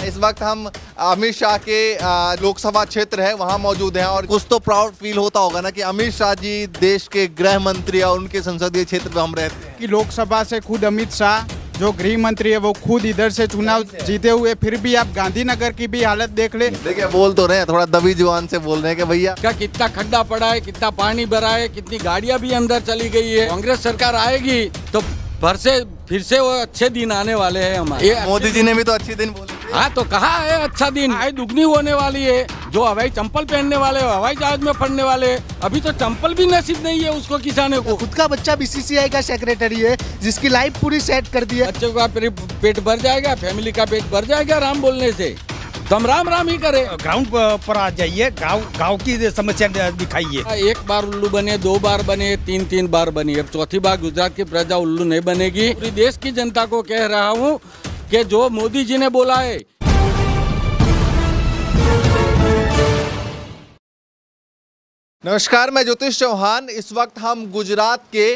इस वक्त हम अमित शाह के लोकसभा क्षेत्र है वहाँ मौजूद हैं और कुछ तो प्राउड फील होता होगा ना कि अमित शाह जी देश के गृह मंत्री और उनके संसदीय क्षेत्र में हम रहते हैं कि लोकसभा से खुद अमित शाह जो गृह मंत्री है वो खुद इधर से चुनाव जीते हुए फिर भी आप गांधीनगर की भी हालत देख ले देखिए बोल तो रहे हैं थोड़ा दबी जुबान से बोल रहे हैं कि भैया क्या कितना खड्डा पड़ा है कितना पानी भरा है कितनी गाड़ियां भी अंदर चली गई है कांग्रेस सरकार आएगी तो फिर से फिर से वो अच्छे दिन आने वाले हैं हमारे मोदी जी ने भी तो अच्छे दिन बोले हाँ तो कहा है अच्छा दिन आय दुगनी होने वाली है जो हवाई चंपल पहनने वाले हवाई जहाज में फरने वाले अभी तो चंपल भी नसीब नहीं है उसको किसाने को खुद का बच्चा बीसीसीआई का सेक्रेटरी है जिसकी लाइफ पूरी सेट कर दी है बच्चे का पेट भर जाएगा फैमिली का पेट भर जाएगा राम बोलने से तम तो राम राम ही करे ग्राउंड पर आ जाइए गांव गांव की समस्या दिखाइए हाँ, एक बार उल्लू बने दो बार बने तीन तीन बार बनी अब चौथी बार गुजरात की प्रजा उल्लू नहीं बनेगी पूरी देश की जनता को कह रहा हूँ के जो मोदी जी ने बोला है नमस्कार मैं ज्योतिष चौहान इस वक्त हम गुजरात के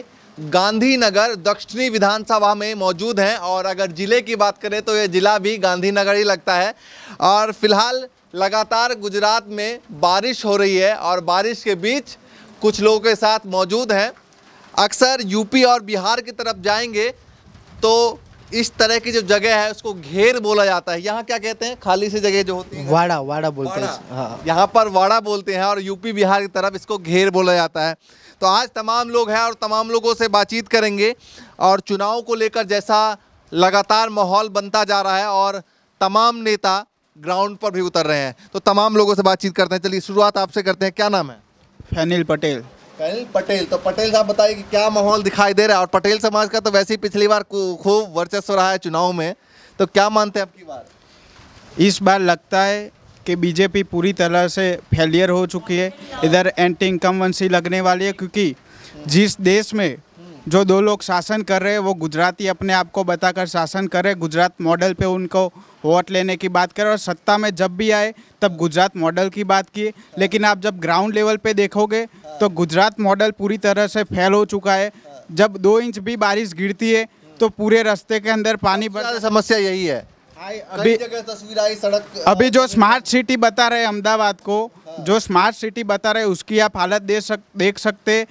गांधीनगर दक्षिणी विधानसभा में मौजूद हैं और अगर ज़िले की बात करें तो ये ज़िला भी गांधीनगर ही लगता है और फिलहाल लगातार गुजरात में बारिश हो रही है और बारिश के बीच कुछ लोगों के साथ मौजूद हैं अक्सर यूपी और बिहार की तरफ जाएंगे तो इस तरह की जो जगह है उसको घेर बोला जाता है यहाँ क्या कहते हैं खाली सी जगह जो होती है वाड़ा वाड़ा बोलते हैं हाँ। यहाँ पर वाड़ा बोलते हैं और यूपी बिहार की तरफ इसको घेर बोला जाता है तो आज तमाम लोग हैं और तमाम लोगों से बातचीत करेंगे और चुनाव को लेकर जैसा लगातार माहौल बनता जा रहा है और तमाम नेता ग्राउंड पर भी उतर रहे हैं तो तमाम लोगों से बातचीत करते हैं चलिए शुरुआत आपसे करते हैं क्या नाम है फैनिल पटेल कैल पटेल तो पटेल साहब बताइए कि क्या माहौल दिखाई दे रहा है और पटेल समाज का तो वैसे ही पिछली बार खूब वर्चस्व रहा है चुनाव में तो क्या मानते हैं आपकी बार इस बार लगता है कि बीजेपी पूरी तरह से फेलियर हो चुकी है इधर एंटी इनकमवेंसी लगने वाली है क्योंकि जिस देश में जो दो लोग शासन कर रहे हैं वो गुजराती अपने आप को बताकर शासन करे गुजरात मॉडल पे उनको वोट लेने की बात करें और सत्ता में जब भी आए तब गुजरात मॉडल की बात की लेकिन आप जब ग्राउंड लेवल पे देखोगे तो गुजरात मॉडल पूरी तरह से फेल हो चुका है जब दो इंच भी बारिश गिरती है तो पूरे रास्ते के अंदर पानी भर समस्या यही है अभी तस्वीर आई सड़क अभी हाँ। जो स्मार्ट सिटी बता रहे अहमदाबाद को जो स्मार्ट सिटी बता रहे उसकी आप हालत दे सक देख सकते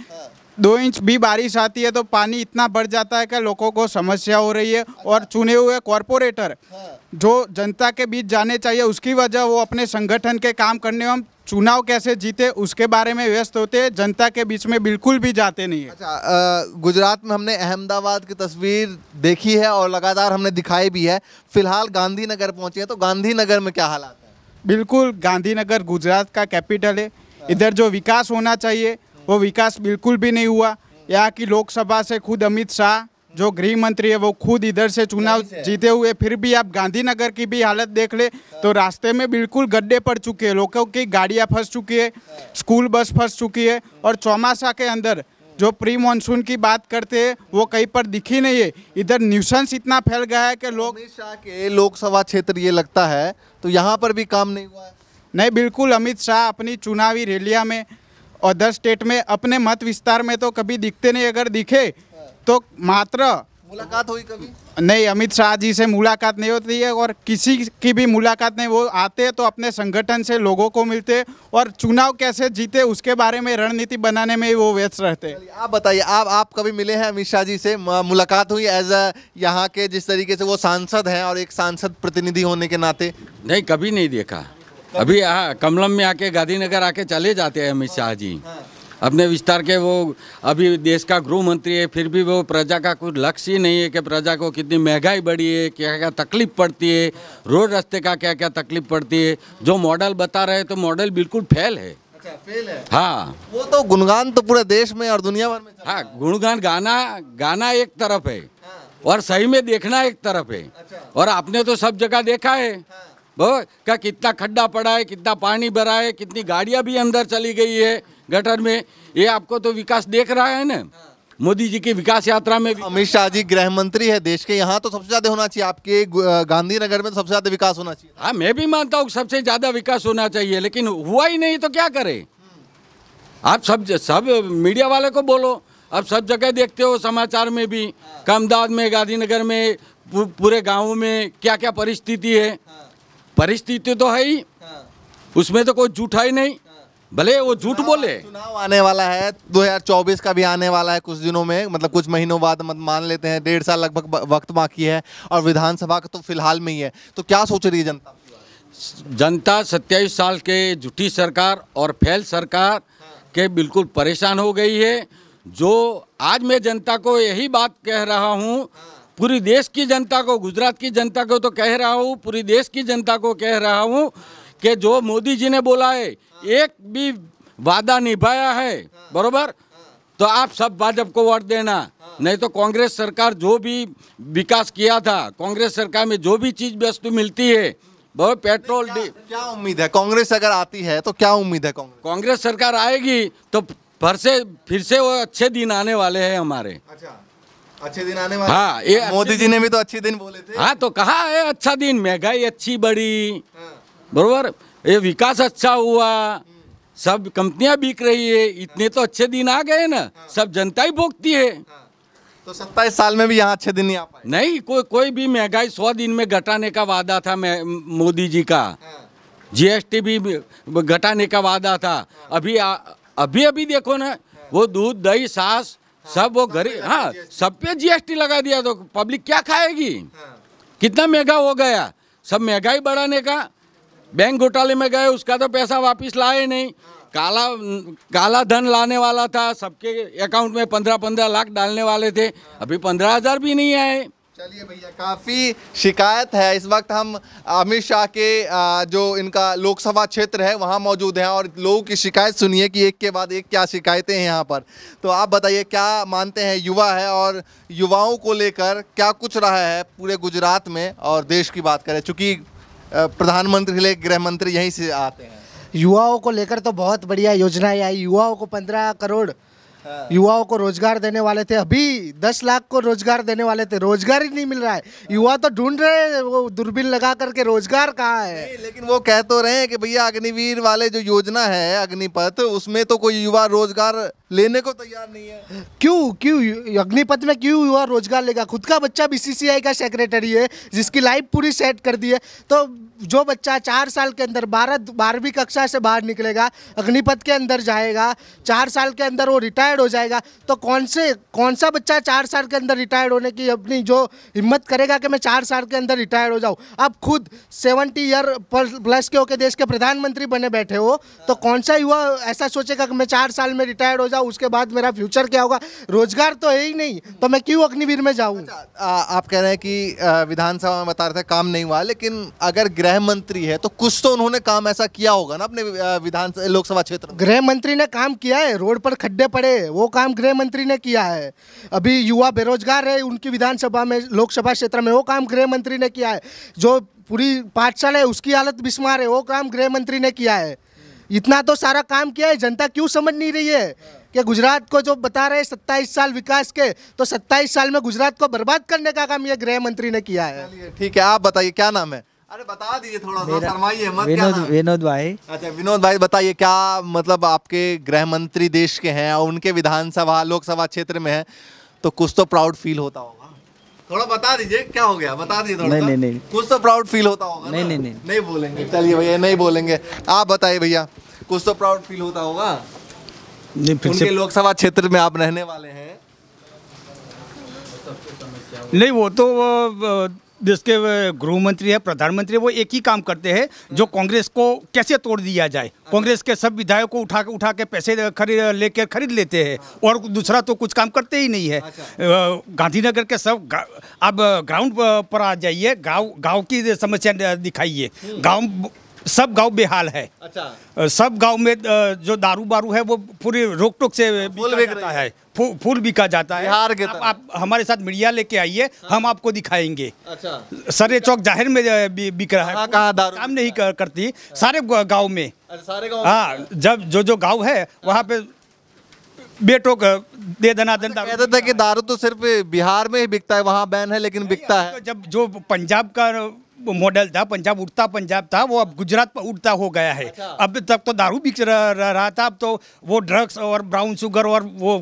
दो इंच भी बारिश आती है तो पानी इतना बढ़ जाता है कि लोगों को समस्या हो रही है और अच्छा। चुने हुए कॉरपोरेटर हाँ। जो जनता के बीच जाने चाहिए उसकी वजह वो अपने संगठन के काम करने हम चुनाव कैसे जीते उसके बारे में व्यस्त होते हैं जनता के बीच में बिल्कुल भी जाते नहीं है अच्छा गुजरात में हमने अहमदाबाद की तस्वीर देखी है और लगातार हमने दिखाई भी है फिलहाल गांधीनगर पहुंचे हैं तो गांधीनगर में क्या हालात है बिल्कुल गांधीनगर गुजरात का कैपिटल है हाँ। इधर जो विकास होना चाहिए वो विकास बिल्कुल भी नहीं हुआ यहाँ की लोकसभा से खुद अमित शाह जो गृह मंत्री है वो खुद इधर से चुनाव जीते हुए फिर भी आप गांधीनगर की भी हालत देख ले तो रास्ते में बिल्कुल गड्ढे पड़ चुके हैं लोगों की गाड़ियाँ फंस चुकी है स्कूल बस फंस चुकी है और चौमासा के अंदर जो प्री मानसून की बात करते हैं वो कहीं पर दिखी नहीं है इधर न्यूसेंस इतना फैल गया है कि लोग शाह के लोकसभा क्षेत्र ये लगता है तो यहाँ पर भी काम नहीं हुआ है नहीं बिल्कुल अमित शाह अपनी चुनावी रैलियाँ में अदर स्टेट में अपने मत विस्तार में तो कभी दिखते नहीं अगर दिखे तो मात्र मुलाकात हुई कभी नहीं अमित शाह जी से मुलाकात नहीं होती है और किसी की भी मुलाकात नहीं वो आते हैं तो अपने संगठन से लोगों को मिलते और चुनाव कैसे जीते उसके बारे में रणनीति बनाने में वो व्यस्त रहते हैं आप बताइए आप आप कभी मिले हैं अमित शाह जी से मुलाकात हुई एज अ यहाँ के जिस तरीके से वो सांसद हैं और एक सांसद प्रतिनिधि होने के नाते नहीं कभी नहीं देखा अभी हाँ कमलम में आके गांधीनगर आके चले जाते हैं अमित शाह जी हाँ। अपने विस्तार के वो अभी देश का गृह मंत्री है फिर भी वो प्रजा का कुछ लक्ष्य ही नहीं है कि प्रजा को कितनी महंगाई बढ़ी है क्या क्या तकलीफ पड़ती है रोड रास्ते का क्या क्या तकलीफ पड़ती है जो मॉडल बता रहे हैं तो मॉडल बिल्कुल फेल है अच्छा, फेल है हाँ वो तो गुणगान तो पूरे देश में और दुनिया भर में हाँ गुणगान गाना गाना एक तरफ है हाँ। और सही में देखना एक तरफ है अच्छा। और आपने तो सब जगह देखा है हाँ। का कितना खड्डा पड़ा है कितना पानी भरा है कितनी गाड़ियां भी अंदर चली गई है गटर में ये आपको तो विकास देख रहा है ना मोदी जी की विकास यात्रा में अमित शाह जी गृह मंत्री है देश के यहाँ तो सबसे ज्यादा होना चाहिए आपके गांधीनगर में तो सबसे ज्यादा विकास होना चाहिए हाँ मैं भी मानता हूँ सबसे ज्यादा विकास होना चाहिए लेकिन हुआ ही नहीं तो क्या करे आप सब सब मीडिया वाले को बोलो आप सब जगह देखते हो समाचार में भी अहमदाबाद में गांधीनगर में पूरे गाँव में क्या क्या परिस्थिति है परिस्थिति तो है ही हाँ। उसमें तो कोई झूठा ही नहीं हाँ। भले वो झूठ बोले चुनाव आने वाला है 2024 का भी आने वाला है कुछ दिनों में मतलब कुछ महीनों बाद मान लेते हैं डेढ़ साल लगभग वक्त बाकी है और विधानसभा का तो फिलहाल में ही है तो क्या सोच रही है जनता जनता सत्ताईस साल के झूठी सरकार और फैल सरकार हाँ। के बिल्कुल परेशान हो गई है जो आज मैं जनता को यही बात कह रहा हूँ पूरी देश की जनता को गुजरात की जनता को तो कह रहा हूँ पूरी देश की जनता को कह रहा हूँ कि जो मोदी जी ने बोला है एक भी वादा निभाया है बरोबर तो आप सब भाजपा को वोट देना नहीं तो कांग्रेस सरकार जो भी विकास किया था कांग्रेस सरकार में जो भी चीज वस्तु मिलती है बहुत पेट्रोल क्या, क्या उम्मीद है कांग्रेस अगर आती है तो क्या उम्मीद है कांग्रेस सरकार आएगी तो फिर से फिर से वो अच्छे दिन आने वाले हैं हमारे अच्छा अच्छे दिन आने वाले हाँ ये मोदी जी ने भी तो अच्छे दिन बोले थे हाँ तो कहा है अच्छा दिन महंगाई अच्छी बड़ी हाँ। बरबर ये विकास अच्छा हुआ सब कंपनियां बिक रही है इतने तो अच्छे दिन आ गए ना हाँ। सब जनता ही भोगती है हाँ। तो सत्ताईस साल में भी यहाँ अच्छे दिन नहीं आ पाए नहीं कोई कोई भी महंगाई सौ दिन में घटाने का वादा था मोदी जी का जीएसटी भी घटाने का वादा था अभी अभी अभी देखो ना वो दूध दही सास हाँ। सब वो गरीब हाँ सब पे जीएसटी लगा दिया तो पब्लिक क्या खाएगी हाँ। कितना महंगा हो गया सब महंगाई बढ़ाने का बैंक घोटाले में गए उसका तो पैसा वापस लाए नहीं हाँ। काला काला धन लाने वाला था सबके अकाउंट में पंद्रह पंद्रह लाख डालने वाले थे अभी पंद्रह हजार भी नहीं आए चलिए भैया काफ़ी शिकायत है इस वक्त हम अमित शाह के जो इनका लोकसभा क्षेत्र है वहाँ मौजूद हैं और लोगों की शिकायत सुनिए कि एक के बाद एक क्या शिकायतें हैं यहाँ पर तो आप बताइए क्या मानते हैं युवा है और युवाओं को लेकर क्या कुछ रहा है पूरे गुजरात में और देश की बात करें चूँकि प्रधानमंत्री ले गृह मंत्री यहीं से आते हैं युवाओं को लेकर तो बहुत बढ़िया योजनाएं आई युवाओं को पंद्रह करोड़ युवाओं को रोजगार देने वाले थे अभी दस लाख को रोजगार देने वाले थे रोजगार ही नहीं मिल रहा है युवा तो ढूंढ रहे हैं वो दूरबीन लगा करके रोजगार कहाँ है लेकिन वो कह तो रहे हैं कि भैया अग्निवीर वाले जो योजना है अग्निपथ उसमें तो कोई युवा रोजगार लेने को तैयार नहीं है क्यों क्यों अग्निपथ में क्यों युवा रोजगार लेगा खुद का बच्चा बीसीसीआई का सेक्रेटरी है जिसकी लाइफ पूरी सेट कर दी है तो जो बच्चा चार साल के अंदर बारह बारहवीं कक्षा से बाहर निकलेगा अग्निपथ के अंदर जाएगा चार साल के अंदर वो रिटायर रिटायर्ड हो जाएगा तो कौन से कौन सा बच्चा चार साल के अंदर रिटायर्ड होने की अपनी जो हिम्मत करेगा कि मैं चार साल के अंदर रिटायर्ड हो जाऊँ आप खुद सेवेंटी ईयर प्लस के होकर देश के प्रधानमंत्री बने बैठे हो तो कौन सा युवा ऐसा सोचेगा कि मैं चार साल में रिटायर्ड हो जाऊँ उसके बाद मेरा फ्यूचर क्या होगा रोजगार तो है ही नहीं तो मैं क्यों अग्निवीर में जाऊँ अच्छा, आप कह रहे हैं कि विधानसभा में बता रहे थे काम नहीं हुआ लेकिन अगर गृह मंत्री है तो कुछ तो उन्होंने काम ऐसा किया होगा ना अपने विधानसभा लोकसभा क्षेत्र गृह मंत्री ने काम किया है रोड पर खड्डे पड़े वो काम गृह मंत्री ने किया है अभी युवा बेरोजगार है उनकी विधानसभा में लोकसभा क्षेत्र में वो काम गृह मंत्री ने किया है जो पूरी पाठशाला है उसकी हालत बिस्मार है वो काम गृह मंत्री ने किया है इतना तो सारा काम किया है जनता क्यों समझ नहीं रही है कि गुजरात को जो बता रहे हैं सत्ताईस साल विकास के तो सत्ताईस साल में गुजरात को बर्बाद करने का काम ये गृह मंत्री ने किया है ठीक है आप बताइए क्या नाम है अरे बता दीजिए थोड़ा सा फरमाइए मत विनोद विनोद भाई अच्छा विनोद भाई बताइए क्या मतलब आपके गृह मंत्री देश के हैं और उनके विधानसभा लोकसभा क्षेत्र में है तो कुछ तो प्राउड फील होता होगा थोड़ा बता दीजिए क्या हो गया बता दीजिए थोड़ा नहीं, नहीं नहीं कुछ तो प्राउड फील होता होगा नहीं नहीं नहीं नहीं बोलेंगे चलिए भैया नहीं बोलेंगे आप बताइए भैया कुछ तो प्राउड फील होता होगा नहीं उनके लोकसभा क्षेत्र में आप रहने वाले हैं नहीं वो तो देश के गृह मंत्री है प्रधानमंत्री वो एक ही काम करते हैं जो हम्म। कांग्रेस को कैसे तोड़ दिया जाए कांग्रेस के सब विधायक को उठा उठा के पैसे खरीद लेकर खरीद लेते हैं हाँ। और दूसरा तो कुछ काम करते ही नहीं है अच्छा। गांधीनगर के सब अब ग्राउंड पर आ जाइए गाँव गाँव की समस्या दिखाइए हम्म। गाँव सब गांव बेहाल है अच्छा सब गांव में जो दारू बारू है वो पूरे रोक टोक से हाँ, फूल बिकता है फूल बिका जाता है बिहार के आप, आप हमारे साथ मीडिया लेके आइए हाँ। हम आपको दिखाएंगे अच्छा सरे चौक जाहिर में बिक रहा है कहा दारू काम नहीं करती सारे गाँव में अच्छा, सारे हाँ जब जो जो गाँव है वहाँ हाँ। पे बेटों का दे देना देना कहते थे कि दारू तो सिर्फ बिहार में ही बिकता है वहाँ बैन है लेकिन बिकता है तो जब जो पंजाब का मॉडल था पंजाब उड़ता पंजाब था वो अब गुजरात पर उड़ता हो गया है अच्छा। अब तक तो, तो दारू बिक रहा था अब तो वो ड्रग्स और ब्राउन शुगर और वो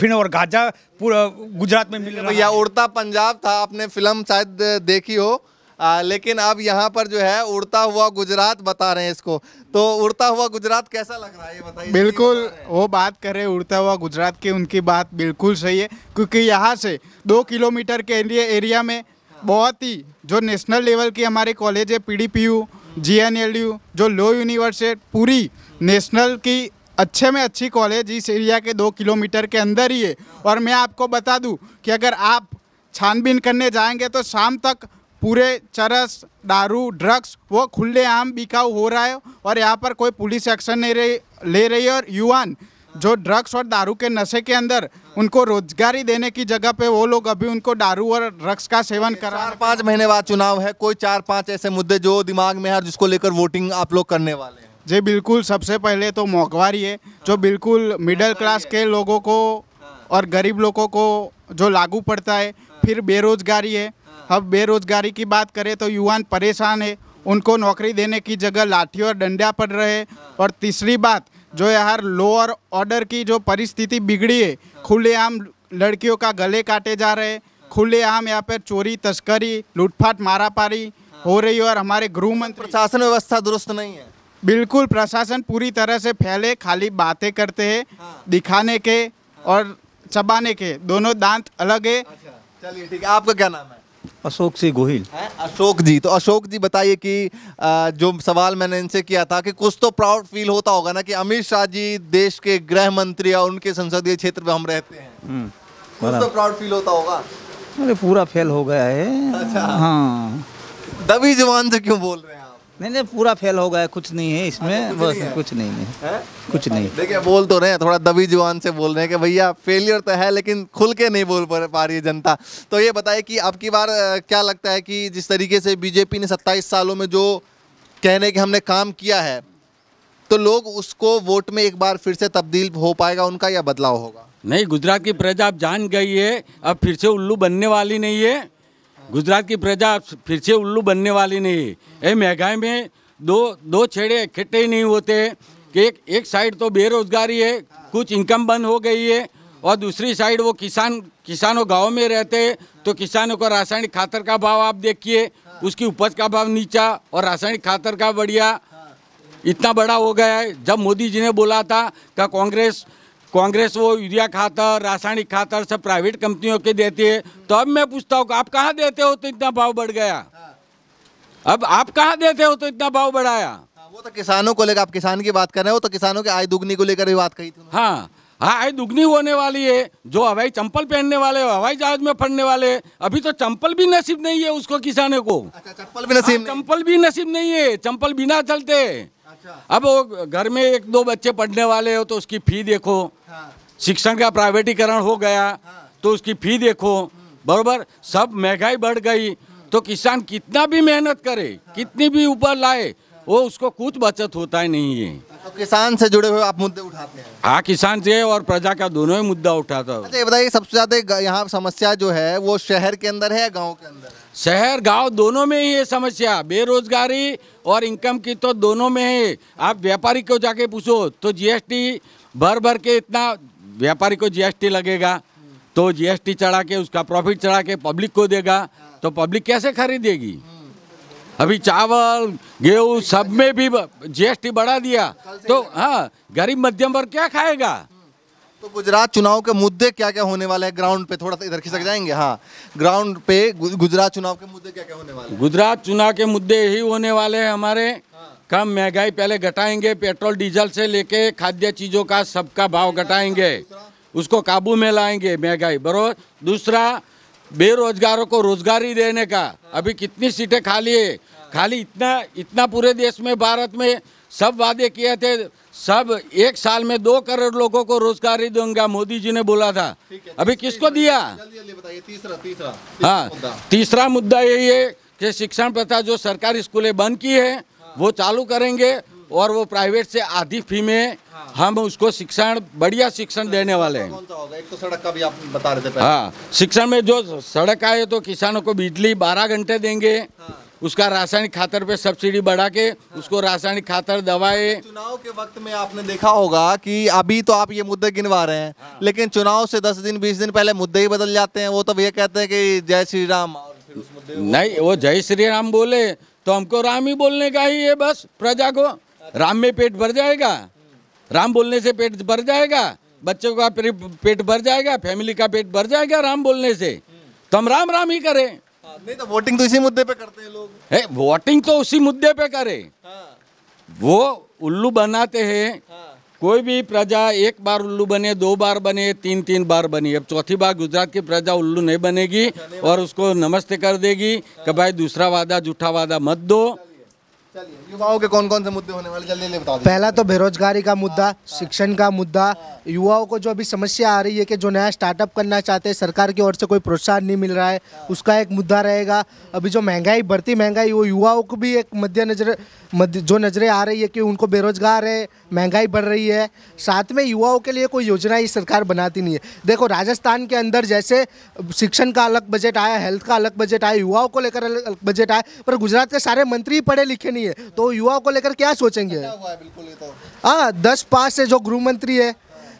फिन और गांजा पूरा गुजरात में मिल रहा भैया उड़ता पंजाब था आपने फिल्म शायद देखी हो आ, लेकिन अब यहाँ पर जो है उड़ता हुआ गुजरात बता रहे हैं इसको तो उड़ता हुआ गुजरात कैसा लग रहा है ये बताइए बिल्कुल वो बात कर रहे उड़ता हुआ गुजरात की उनकी बात बिल्कुल सही है क्योंकि यहाँ से दो किलोमीटर के लिए एरिया में बहुत ही जो नेशनल लेवल की हमारे कॉलेज है P D P U G N L U जो लो यूनिवर्सिट पूरी नेशनल की अच्छे में अच्छी कॉलेज इस एरिया के दो किलोमीटर के अंदर ही है और मैं आपको बता दूं कि अगर आप छानबीन करने जाएंगे तो शाम तक पूरे चरस दारू ड्रग्स वो खुलेआम बिकाऊ हो रहा है और यहाँ पर कोई पुलिस एक्शन नहीं ले रही है और युवान जो ड्रग्स और दारू के नशे के अंदर उनको रोजगारी देने की जगह पे वो लोग अभी उनको दारू और ड्रग्स का सेवन कर चार पाँच महीने बाद चुनाव है कोई चार पाँच ऐसे मुद्दे जो दिमाग में है जिसको लेकर वोटिंग आप लोग करने वाले हैं जी बिल्कुल सबसे पहले तो मोघवारी है जो बिल्कुल मिडिल क्लास के लोगों को और गरीब लोगों को जो लागू पड़ता है फिर बेरोजगारी है अब बेरोजगारी की बात करें तो युवान परेशान है उनको नौकरी देने की जगह लाठी और डंडा पड़ रहे और तीसरी बात जो यार लोअर ऑर्डर की जो परिस्थिति बिगड़ी है खुलेआम लड़कियों का गले काटे जा रहे खुलेआम यहाँ पर चोरी तस्करी लूटफाट मारापारी हो रही है और हमारे गृह मंत्री प्रशासन व्यवस्था दुरुस्त नहीं है बिल्कुल प्रशासन पूरी तरह से फैले खाली बातें करते हैं हाँ। दिखाने के और चबाने के दोनों दांत अलग है अच्छा। चलिए ठीक है आपका क्या नाम है अशोक सिंह गोहिल अशोक जी तो अशोक जी बताइए कि जो सवाल मैंने इनसे किया था कि कुछ तो प्राउड फील होता होगा ना कि अमित शाह जी देश के गृह मंत्री और उनके संसदीय क्षेत्र में हम रहते हैं हम्म, कुछ तो प्राउड फील होता होगा अरे पूरा फेल हो गया है अच्छा हाँ दबी जवान से क्यों बोल रहे हैं नहीं नहीं पूरा फेल हो गया कुछ नहीं है इसमें हाँ, बस कुछ नहीं है, है? कुछ नहीं देखिए बोल तो रहे हैं थोड़ा दबी जुबान से बोल रहे हैं कि भैया फेलियर तो है लेकिन खुल के नहीं बोल पा रही है जनता तो ये बताए कि अब की बार क्या लगता है कि जिस तरीके से बीजेपी ने सत्ताईस सालों में जो कहने के हमने काम किया है तो लोग उसको वोट में एक बार फिर से तब्दील हो पाएगा उनका या बदलाव होगा नहीं गुजरात की प्रजा अब जान गई है अब फिर से उल्लू बनने वाली नहीं है गुजरात की प्रजा फिर से उल्लू बनने वाली नहीं है महंगाई में दो दो छेड़े इकट्ठे ही नहीं होते कि एक एक साइड तो बेरोजगारी है कुछ इनकम बंद हो गई है और दूसरी साइड वो किसान किसानों गांव में रहते हैं तो किसानों को रासायनिक खातर का भाव आप देखिए उसकी उपज का भाव नीचा और रासायनिक खातर का बढ़िया इतना बड़ा हो गया है जब मोदी जी ने बोला था का कांग्रेस कांग्रेस वो यूरिया खातर रासायनिक खातर सब प्राइवेट कंपनियों के देती है तो अब मैं पूछता हूँ आप कहाँ देते हो तो इतना भाव बढ़ गया अब आप कहाँ देते हो तो इतना भाव बढ़ाया हाँ, वो तो किसानों को लेकर आप किसान की बात कर रहे हो तो किसानों के आय दुगनी को लेकर भी बात कही थी हाँ हाँ आय दुगनी होने वाली है जो हवाई चंपल पहनने वाले हवाई जहाज में फड़ने वाले अभी तो चंपल भी नसीब नहीं है उसको किसानों को अच्छा, चंपल भी नसीब हाँ, चंपल भी नसीब नहीं है चंपल बिना चलते अच्छा। अब वो घर में एक दो बच्चे पढ़ने वाले हो तो उसकी फी देखो हाँ। शिक्षण का प्राइवेटीकरण हो गया हाँ। तो उसकी फी देखो बरोबर सब महंगाई बढ़ गई तो किसान कितना भी मेहनत करे हाँ। कितनी भी ऊपर लाए वो उसको कुछ बचत होता ही नहीं है तो किसान से जुड़े हुए आप मुद्दे उठाते हैं हाँ किसान से और प्रजा का दोनों ही मुद्दा उठाता हूँ अच्छा, बताइए सबसे ज़्यादा यहाँ समस्या जो है वो शहर के अंदर है या गाँव के अंदर शहर गांव दोनों में ही है समस्या बेरोजगारी और इनकम की तो दोनों में है आप व्यापारी को जाके पूछो तो जीएसटी भर भर के इतना व्यापारी को जीएसटी लगेगा तो जीएसटी चढ़ा के उसका प्रॉफिट चढ़ा के पब्लिक को देगा तो पब्लिक कैसे खरीदेगी अभी चावल गेहूँ सब में भी जीएसटी बढ़ा दिया तो हाँ गरीब मध्यम वर्ग क्या खाएगा तो गुजरात चुनाव के मुद्दे क्या क्या होने वाले हैं ग्राउंड पे थोड़ा सा इधर खिसक हाँ। जाएंगे हाँ ग्राउंड पे गुजरात चुनाव के मुद्दे क्या क्या होने वाले गुजरात चुनाव के मुद्दे यही होने वाले हैं हमारे हाँ। कम महंगाई पहले घटाएंगे पेट्रोल डीजल से लेके खाद्य चीज़ों का सबका भाव घटाएंगे उसको काबू में लाएंगे महंगाई बरोबर दूसरा बेरोजगारों को रोजगारी देने का हाँ। अभी कितनी सीटें खाली है खाली इतना इतना पूरे देश में भारत में सब वादे किए थे सब एक साल में दो करोड़ लोगों को रोजगार ही दूंगा मोदी जी ने बोला था अभी किसको दिया तीसरा तीसरा हाँ तीसरा मुद्दा यही है कि शिक्षण प्रथा जो सरकारी स्कूलें बंद की है हाँ। वो चालू करेंगे और वो प्राइवेट से आधी फी में हाँ। हम उसको शिक्षण बढ़िया शिक्षण देने वाले हैं एक तो सड़क का भी आप बता रहे थे हाँ शिक्षण में जो सड़क आए तो किसानों को बिजली बारह घंटे देंगे हाँ। उसका रासायनिक खातर पे सब्सिडी बढ़ा के उसको रासायनिक खातर दवाएं चुनाव के वक्त में आपने देखा होगा कि अभी तो आप ये मुद्दे गिनवा रहे हैं हाँ। लेकिन चुनाव से 10 दिन 20 दिन पहले मुद्दे ही बदल जाते हैं वो तो ये कहते हैं कि जय श्री राम और फिर उस मुद्दे नहीं वो जय श्री राम बोले तो हमको राम ही बोलने का ही है बस प्रजा को राम में पेट भर जाएगा राम बोलने से पेट भर जाएगा बच्चों का पेट भर जाएगा फैमिली का पेट भर जाएगा राम बोलने से तो हम राम राम ही करें नहीं तो वोटिंग तो इसी मुद्दे पे करते हैं लोग है वोटिंग तो उसी मुद्दे पे करे हाँ। वो उल्लू बनाते हैं हाँ। कोई भी प्रजा एक बार उल्लू बने दो बार बने तीन तीन बार बनी अब चौथी बार गुजरात की प्रजा उल्लू नहीं बनेगी अच्छा, और उसको नमस्ते कर देगी हाँ। कि भाई दूसरा वादा जूठा वादा मत दो चलिए युवाओं के कौन कौन से मुद्दे होने वाले जल्दी बता पहला तो बेरोजगारी का मुद्दा शिक्षण का मुद्दा युवाओं को जो अभी समस्या आ रही है कि जो नया स्टार्टअप करना चाहते हैं सरकार की ओर से कोई प्रोत्साहन नहीं मिल रहा है उसका एक मुद्दा रहेगा अभी जो महंगाई बढ़ती महंगाई वो युवाओं को भी एक मध्य नजर मध्य जो नज़रें आ रही है कि उनको बेरोजगार है महंगाई बढ़ रही है साथ में युवाओं के लिए कोई योजना ही सरकार बनाती नहीं है देखो राजस्थान के अंदर जैसे शिक्षण का अलग बजट आया हेल्थ का अलग बजट आया युवाओं को लेकर अलग बजट आया पर गुजरात के सारे मंत्री पढ़े लिखे नहीं नहीं है तो युवाओं को लेकर क्या सोचेंगे तो। हाँ दस पास से जो गृह मंत्री है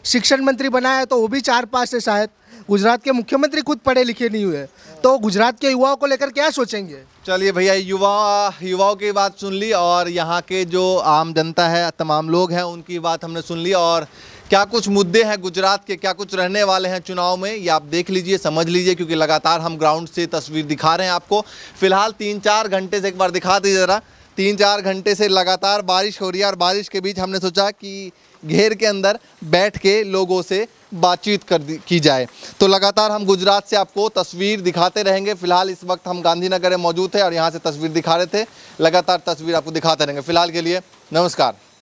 शिक्षण मंत्री बनाया है तो वो भी चार पास है शायद गुजरात के मुख्यमंत्री खुद पढ़े लिखे नहीं हुए तो गुजरात के युवाओं को लेकर क्या सोचेंगे चलिए भैया युवा युवाओं की बात सुन ली और यहाँ के जो आम जनता है तमाम लोग हैं उनकी बात हमने सुन ली और क्या कुछ मुद्दे हैं गुजरात के क्या कुछ रहने वाले हैं चुनाव में ये आप देख लीजिए समझ लीजिए क्योंकि लगातार हम ग्राउंड से तस्वीर दिखा रहे हैं आपको फिलहाल तीन चार घंटे से एक बार दिखा दीजिए ज़रा तीन चार घंटे से लगातार बारिश हो रही है और बारिश के बीच हमने सोचा कि घेर के अंदर बैठ के लोगों से बातचीत कर की जाए तो लगातार हम गुजरात से आपको तस्वीर दिखाते रहेंगे फिलहाल इस वक्त हम गांधीनगर में मौजूद थे और यहाँ से तस्वीर दिखा रहे थे लगातार तस्वीर आपको दिखाते रहेंगे फिलहाल के लिए नमस्कार